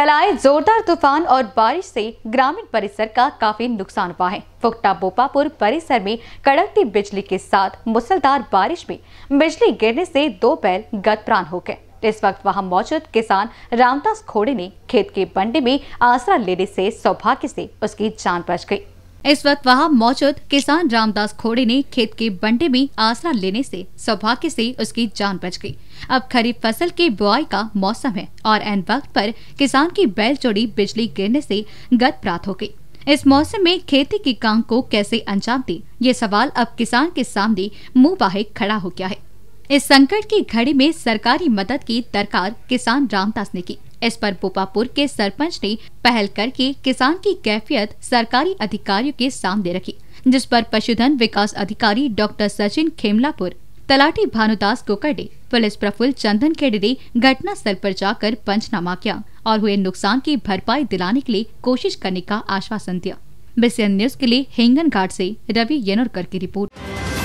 कल आए जोरदार तूफान और बारिश से ग्रामीण परिसर का काफी नुकसान हुआ है फुकटा बोपापुर परिसर में कड़कती बिजली के साथ मुसलधार बारिश में बिजली गिरने से दो बैल प्राण हो गए इस वक्त वहां मौजूद किसान रामदास खोड़े ने खेत के बंडे में आसरा लेने से सौभाग्य से उसकी जान बच गई इस वक्त वहाँ मौजूद किसान रामदास खोड़े ने खेत के बंटे में आसरा लेने से सौभाग्य से उसकी जान बच गई अब खरीफ फसल की बुआई का मौसम है और एन वक्त पर किसान की बैल जोड़ी बिजली गिरने से गत प्राप्त हो गई इस मौसम में खेती के काम को कैसे अंजाम दे ये सवाल अब किसान के सामने मुंह बाहे खड़ा हो गया है इस संकट की घड़ी में सरकारी मदद की दरकार किसान रामदास ने की इस पर बोपापुर के सरपंच ने पहल करके किसान की कैफियत सरकारी अधिकारियों के सामने रखी जिस पर पशुधन विकास अधिकारी डॉक्टर सचिन खेमलापुर तलाटी भानुदास कुकरडे पुलिस प्रफुल्ल चंदन खेडे घटना स्थल पर जाकर पंचनामा किया और हुए नुकसान की भरपाई दिलाने के लिए कोशिश करने का आश्वासन दिया बीसीएन न्यूज के लिए हिंगन घाट ऐसी रवि येनोरकर की रिपोर्ट